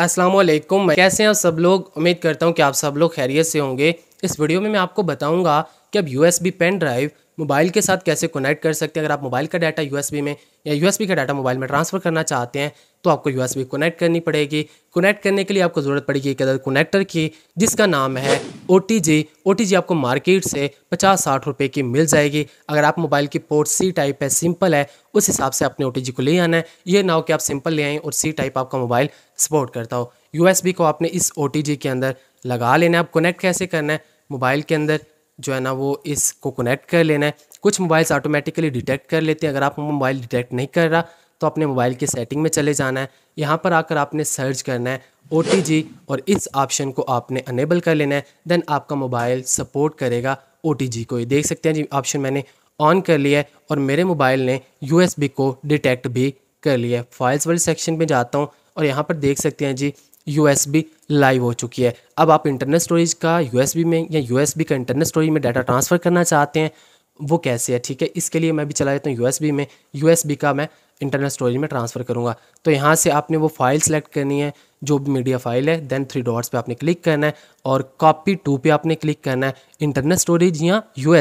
अस्सलाम वालेकुम कैसे हैं आप सब लोग उम्मीद करता हूँ कि आप सब लोग खैरियत से होंगे इस वीडियो में मैं आपको बताऊंगा कि अब यू पेन ड्राइव मोबाइल के साथ कैसे कनेक्ट कर सकते हैं अगर आप मोबाइल का डाटा यू में या यू का डाटा मोबाइल में ट्रांसफ़र करना चाहते हैं तो आपको यू कनेक्ट करनी पड़ेगी कनेक्ट करने के लिए आपको ज़रूरत पड़ेगी एक अदर कनेक्टर की जिसका नाम है O T G O T G आपको मार्केट से पचास साठ रुपये की मिल जाएगी अगर आप मोबाइल की पोर्ट सी टाइप है सिंपल है उस हिसाब से अपने ओ टी जी को ले आना है ये ना हो कि आप सिंपल ले आएँ और सी टाइप आपका मोबाइल सपोर्ट करता हो यू को आपने इस ओ टी जी के अंदर लगा लेना है आप कनेक्ट कैसे करना है मोबाइल के अंदर जो है ना वो इसको कनेक्ट कर लेना है कुछ मोबाइल्स ऑटोमेटिकली डिटेक्ट कर लेते हैं अगर आप मोबाइल डिटेक्ट नहीं कर रहा तो अपने मोबाइल की सेटिंग में चले जाना है यहाँ पर आकर आपने सर्च करना है ओ और इस ऑप्शन को आपने अनेबल कर लेना है देन आपका मोबाइल सपोर्ट करेगा ओ को ये देख सकते हैं जी ऑप्शन मैंने ऑन कर लिया है और मेरे मोबाइल ने यू को डिटेक्ट भी कर लिया है फाइल्स वाले सेक्शन में जाता हूँ और यहाँ पर देख सकते हैं जी यू लाइव हो चुकी है अब आप इंटरनल स्टोरेज का यू में या यू का इंटरनल स्टोरेज में डाटा ट्रांसफ़र करना चाहते हैं वो कैसे है ठीक है इसके लिए मैं भी चला जाता हूँ यू में यू का मैं इंटरनल स्टोरेज में ट्रांसफ़र करूँगा तो यहाँ से आपने वो फाइल सेलेक्ट करनी है जो भी मीडिया फाइल है देन थ्री डॉट्स पे आपने क्लिक करना है और कॉपी टू पे आपने क्लिक करना है इंटरनल स्टोरेज या यू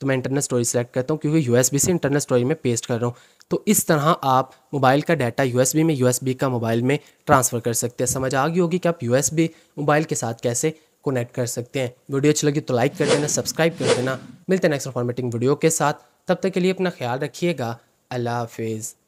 तो मैं इंटरनल स्टोरेज सेलेक्ट करता हूँ क्योंकि यू से इंटरनल स्टोरेज में पेस्ट कर रहा हूँ तो इस तरह आप मोबाइल का डाटा यू में यू का मोबाइल में ट्रांसफ़र कर सकते हैं समझ आ गई होगी कि आप यू मोबाइल के साथ कैसे कनेक्ट कर सकते हैं वीडियो अच्छी लगी तो लाइक कर देना सब्सक्राइब कर देना मिलते हैं नेक्स्ट फॉर्मेटिंग वीडियो के साथ तब तक के लिए अपना ख्याल रखिएगा अल्लाह हाफिज़